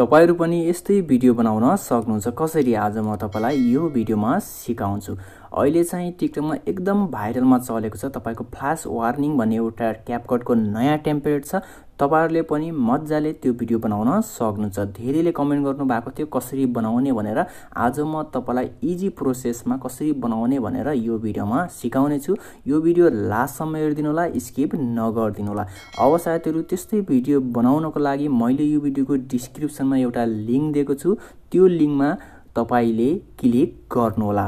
तपाईँहरू पनि यस्तै भिडियो बनाउन सक्नुहुन्छ कसरी आज म तपाईँलाई यो भिडियोमा सिकाउँछु अहिले चाहिँ टिकटकमा एकदम भाइरलमा चलेको छ तपाईँको फ्लास वार्निङ भन्ने एउटा क्यापकटको नयाँ टेम्परेट छ तपाईँहरूले पनि मजाले त्यो भिडियो बनाउन सक्नुहुन्छ धेरैले कमेन्ट गर्नुभएको थियो कसरी बनाउने भनेर आज म तपाईँलाई इजी प्रोसेसमा कसरी बनाउने भनेर यो भिडियोमा सिकाउने छु यो भिडियो लास्टसम्म होला स्किप होला अब सायदहरू त्यस्तै भिडियो बनाउनको लागि मैले यो भिडियोको डिस्क्रिप्सनमा एउटा लिङ्क दिएको छु त्यो लिङ्कमा तपाईँले क्लिक गर्नुहोला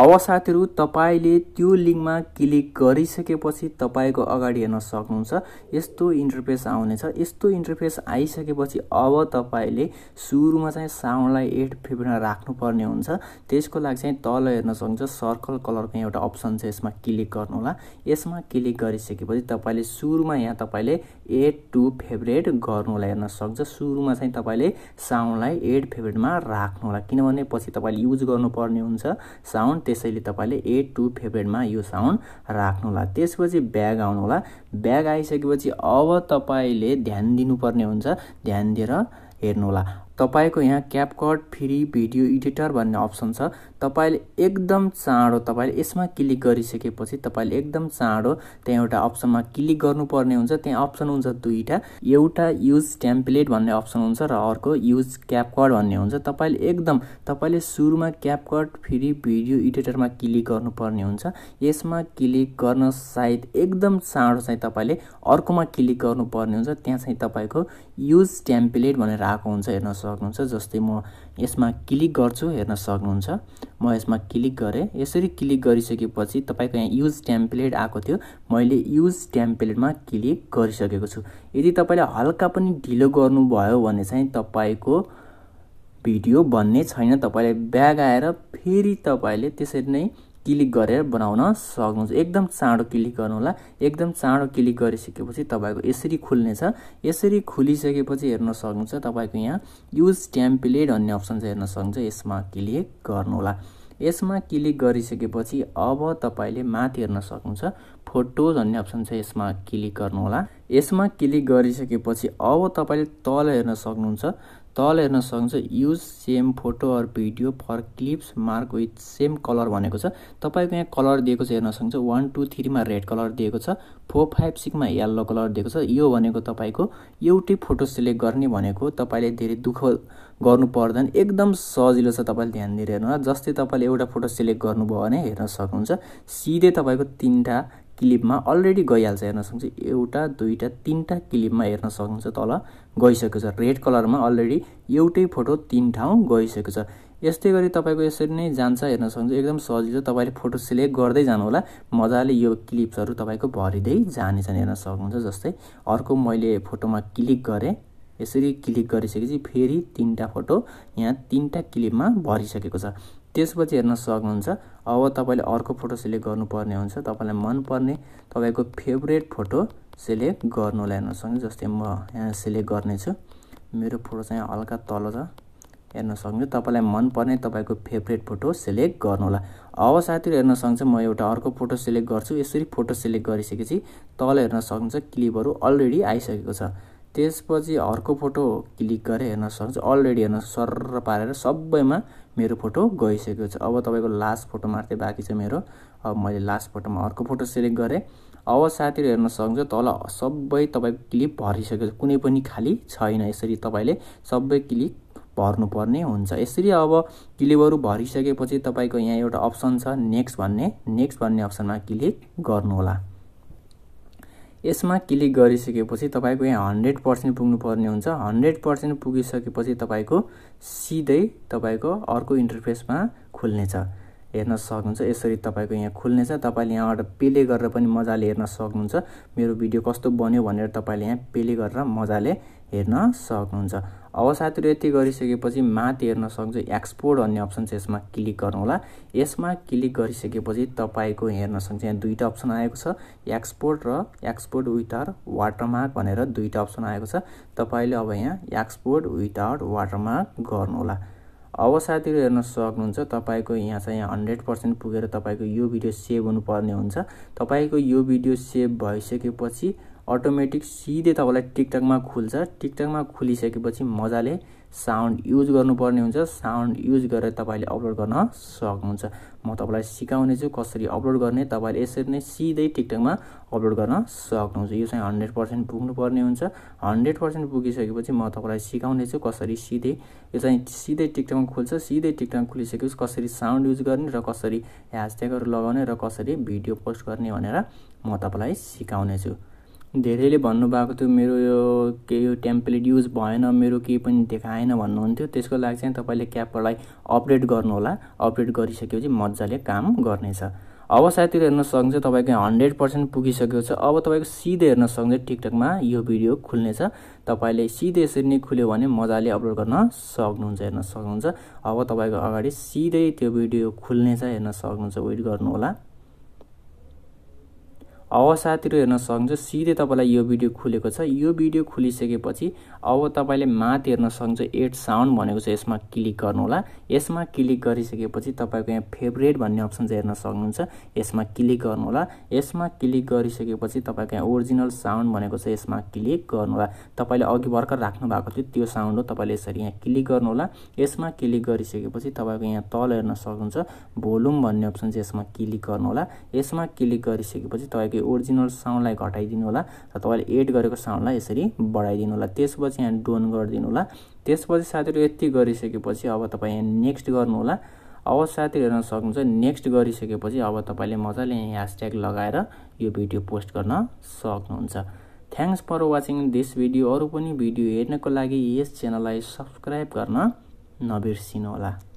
अब साथीहरू तपाईँले त्यो लिङ्कमा क्लिक गरिसकेपछि तपाईँको अगाडि हेर्न सक्नुहुन्छ यस्तो इन्टरफेस आउनेछ यस्तो इन्टरफेस आइसकेपछि अब तपाईँले सुरुमा चाहिँ साउन्डलाई एट फिफ्टीमा राख्नुपर्ने हुन्छ त्यसको लागि चाहिँ तल हेर्न सक्नुहुन्छ सर्कल कलरको एउटा अप्सन छ यसमा क्लिक गर्नुहोला यसमा क्लिक गरिसकेपछि तपाईँले सुरुमा यहाँ तपाईँले एट टु फेभरेट गर्नु होला हेर्न सक्छ सुरुमा चाहिँ तपाईँले साउन्डलाई एट फेभरेटमा राख्नुहोला किनभने पछि तपाईँले युज गर्नुपर्ने हुन्छ साउन्ड त्यसैले तपाईँले ए टु फेभरेटमा यो साउन्ड होला त्यसपछि ब्याग आउनु होला ब्याग आइसकेपछि अब तपाईँले ध्यान दिनुपर्ने हुन्छ ध्यान दिएर होला तपाईँको यहाँ क्यापकट फ्री भिडियो इडिटर भन्ने अप्सन छ तपाईँले एकदम चाँडो तपाईँले यसमा क्लिक गरिसकेपछि तपाईँले एकदम चाँडो त्यहाँ एउटा अप्सनमा क्लिक गर्नुपर्ने हुन्छ त्यहाँ अप्सन हुन्छ दुईवटा एउटा युज टेम्प्लेट भन्ने अप्सन हुन्छ र अर्को युज क्यापकट भन्ने हुन्छ तपाईँले एकदम तपाईँले सुरुमा क्यापकट फ्री भिडियो इडिटरमा क्लिक गर्नुपर्ने हुन्छ यसमा क्लिक गर्न सायद एकदम चाँडो चाहिँ तपाईँले अर्कोमा क्लिक गर्नुपर्ने हुन्छ त्यहाँ चाहिँ तपाईँको युज टेम्प्लेट भनेर आएको हुन्छ हेर्नुहोस् सक्नुहुन्छ जस्तै म यसमा क्लिक गर्छु हेर्न सक्नुहुन्छ म यसमा क्लिक गरेँ यसरी क्लिक गरिसकेपछि तपाईँको यहाँ युज टेम्प्लेट आएको थियो मैले युज ट्याम्पलेटमा क्लिक गरिसकेको छु यदि तपाईँले हल्का पनि ढिलो गर्नुभयो भने चाहिँ तपाईँको भिडियो बन्ने छैन तपाईँले ब्याग आएर फेरि तपाईँले त्यसरी नै क्लिक गरेर बनाउन सक्नुहुन्छ एकदम चाँडो क्लिक गर्नुहोला एकदम चाँडो क्लिक गरिसकेपछि तपाईँको यसरी खुल्नेछ यसरी खुलिसकेपछि हेर्न सक्नुहुन्छ तपाईँको यहाँ युज टेम्प्लेट भन्ने अप्सन चाहिँ हेर्न सक्नुहुन्छ यसमा क्लिक गर्नुहोला यसमा क्लिक गरिसकेपछि अब तपाईँले माथि हेर्न सक्नुहुन्छ फोटोज भन्ने अप्सन छ यसमा क्लिक गर्नुहोला यसमा क्लिक गरिसकेपछि अब तपाईँले तल हेर्न सक्नुहुन्छ तल हेर्न सक्नुहुन्छ use same photo or video for clips mark with same colour भनेको छ तपाईँको यहाँ कलर दिएको छ हेर्न सक्नुहुन्छ वान टू थ्रीमा रेड कलर दिएको छ फोर फाइभ सिक्समा यल्लो कलर दिएको छ यो भनेको तपाईँको एउटै फोटो सेलेक्ट गर्ने भनेको तपाईँले धेरै दुःख गर्नु पर्दैन एकदम सजिलो छ तपाईँले ध्यान दिएर हेर्नु जस्तै तपाईँले एउटा फोटो सेलेक्ट गर्नुभयो भने हेर्न सक्नुहुन्छ सिधै तपाईँको तिनवटा क्लिपमा अलरेडी गइहाल्छ हेर्न सक्छ एउटा दुईवटा तिनवटा क्लिपमा हेर्न सक्नुहुन्छ तल गइसकेको छ रेड कलरमा अलरेडी एउटै फोटो तिन ठाउँ गइसकेको छ यस्तै गरी तपाईँको यसरी नै जान्छ हेर्न सक्नुहुन्छ एकदम सजिलो तपाईँले फोटो सिलेक्ट गर्दै जानु होला मजाले यो क्लिप्सहरू तपाईँको भरिँदै जानेछन् हेर्न सक्नुहुन्छ जस्तै अर्को मैले फोटोमा क्लिक गरेँ यसरी क्लिक गरिसकेपछि फेरि तिनवटा फोटो यहाँ तिनवटा क्लिपमा भरिसकेको छ त्यसपछि हेर्न सक्नुहुन्छ अब तपाईँले अर्को फोटो सिलेक्ट गर्नुपर्ने हुन्छ तपाईँलाई मनपर्ने तपाईँको फेभरेट फोटो सिलेक्ट गर्नुलाई हेर्न सक्नु जस्तै म यहाँ सिलेक्ट गर्नेछु मेरो फोटो चाहिँ हल्का तल छ हेर्न सक्नु तपाईँलाई मनपर्ने तपाईँको फेभरेट फोटो सिलेक्ट होला अब साथीहरू हेर्न सक्छ म एउटा अर्को फोटो सिलेक्ट गर्छु यसरी फोटो सिलेक्ट गरिसकेपछि तल हेर्न सक्नुहुन्छ क्लिपहरू अलरेडी आइसकेको छ त्यसपछि अर्को फोटो क्लिक गरेँ हेर्न सक्छ अलरेडी हेर्न सर पारेर सबैमा मेरो फोटो गइसकेको छ अब तपाईँको लास्ट फोटो मात्रै बाँकी छ मेरो अब मैले लास्ट फोटोमा अर्को फोटो सेलेक्ट गरेँ अब साथीहरू हेर्न सक्छ तल सबै तपाईँको क्लिप भरिसकेको कुनै पनि खाली छैन यसरी तपाईँले सबै क्लिप भर्नुपर्ने हुन्छ यसरी अब क्लिपहरू भरिसकेपछि तपाईँको यहाँ एउटा अप्सन छ नेक्स्ट भन्ने नेक्स्ट भन्ने अप्सनमा क्लिक गर्नुहोला यसमा क्लिक गरिसकेपछि तपाईँको यहाँ हन्ड्रेड पर्सेन्ट पुग्नुपर्ने हुन्छ हन्ड्रेड पर्सेन्ट पुगिसकेपछि तपाईँको सिधै तपाईँको अर्को इन्टरफेसमा खुल्नेछ हेर्न सक्नुहुन्छ यसरी तपाईँको यहाँ खुल्नेछ तपाईँले यहाँबाट पेले गरेर पनि मजाले हेर्न सक्नुहुन्छ मेरो भिडियो कस्तो बन्यो भनेर तपाईँले यहाँ पेले गरेर मजाले हेर्न सक्नुहुन्छ अब साथीहरू यति गरिसकेपछि माथि हेर्न सक्छ एक्सपोर्ट भन्ने अप्सन छ यसमा क्लिक गर्नुहोला यसमा क्लिक गरिसकेपछि तपाईँको हेर्न सक्छ यहाँ दुईवटा अप्सन आएको छ एक्सपोर्ट र एक्सपोर्ट विथ आर वाटरमार्क भनेर दुईवटा अप्सन आएको छ तपाईँले अब यहाँ एक्सपोर्ट विथ आउट वाटरमार्क गर्नुहोला अब साथीहरू हेर्न सक्नुहुन्छ तपाईँको यहाँ चाहिँ यहाँ हन्ड्रेड पर्सेन्ट पुगेर तपाईँको यो भिडियो सेभ हुनुपर्ने हुन्छ तपाईँको यो भिडियो सेभ भइसकेपछि अटोमेटिक सिधै तपाईँलाई टिकटकमा खुल्छ टिकटकमा खुलिसकेपछि मजाले साउन्ड युज गर्नुपर्ने हुन्छ साउन्ड युज गरेर तपाईँले अपलोड गर्न सक्नुहुन्छ म तपाईँलाई सिकाउने छु कसरी अपलोड गर्ने तपाईँले यसरी नै सिधै टिकटकमा अपलोड गर्न सक्नुहुन्छ यो चाहिँ हन्ड्रेड पर्सेन्ट पुग्नुपर्ने हुन्छ हन्ड्रेड पर्सेन्ट पुगिसकेपछि म तपाईँलाई सिकाउने छु कसरी सिधै यो चाहिँ सिधै टिकटकमा खुल्छ सिधै टिकटकमा खुलिसकेपछि कसरी साउन्ड युज गर्ने र कसरी ह्यासट्यागहरू लगाउने र कसरी भिडियो पोस्ट गर्ने भनेर म तपाईँलाई सिकाउने छु धेरैले भन्नुभएको थियो मेरो यो के यो टेम्प्लेट युज भएन मेरो केही पनि देखाएन भन्नुहुन्थ्यो त्यसको लागि चाहिँ तपाईँले क्यापरलाई अपडेट गर्नुहोला अपडेट गरिसकेपछि मजाले काम गर्नेछ अब साथीहरू हेर्न सक्नुहुन्छ तपाईँको हन्ड्रेड पर्सेन्ट पुगिसकेको छ अब तपाईँको सिधै हेर्न सक्नुहुन्छ टिकटकमा यो भिडियो खुल्नेछ तपाईँले सिधै यसरी नै खुल्यो भने मजाले अपलोड गर्न सक्नुहुन्छ हेर्न सक्नुहुन्छ अब तपाईँको अगाडि सिधै त्यो भिडियो खुल्नेछ हेर्न सक्नुहुन्छ वेट गर्नुहोला अब साथीहरू हेर्न सक्नुहुन्छ सिधै तपाईँलाई यो भिडियो खुलेको छ यो भिडियो खुलिसकेपछि अब तपाईँले माथि हेर्न सक्नुहुन्छ एट साउन्ड भनेको छ यसमा क्लिक गर्नुहोला यसमा क्लिक गरिसकेपछि तपाईँको यहाँ फेभरेट भन्ने अप्सन चाहिँ हेर्न सक्नुहुन्छ यसमा क्लिक गर्नुहोला यसमा क्लिक गरिसकेपछि तपाईँको यहाँ ओरिजिनल साउन्ड भनेको छ यसमा क्लिक गर्नुहोला तपाईँले अघि भर्खर राख्नु भएको थियो त्यो साउन्ड हो तपाईँले यसरी यहाँ क्लिक गर्नुहोला यसमा क्लिक गरिसकेपछि तपाईँको यहाँ तल हेर्न सक्नुहुन्छ भोलुम भन्ने अप्सन चाहिँ यसमा क्लिक गर्नुहोला यसमा क्लिक गरिसकेपछि तपाईँको ओरिजिनल साउन्डलाई घटाइदिनु होला र तपाईँले एड गरेको साउन्डलाई यसरी बढाइदिनु होला त्यसपछि यहाँ डोन गरिदिनु होला त्यसपछि साथीहरू यति गरिसकेपछि अब तपाईँ यहाँ नेक्स्ट गर्नु होला अब साथीहरू हेर्न सक्नुहुन्छ नेक्स्ट गरिसकेपछि अब तपाईँले मजाले यहाँ ह्यासट्याग लगाएर यो भिडियो पोस्ट गर्न सक्नुहुन्छ thanks for watching this video अरू पनि भिडियो हेर्नको लागि यस च्यानललाई सब्सक्राइब गर्न नबिर्सिनु होला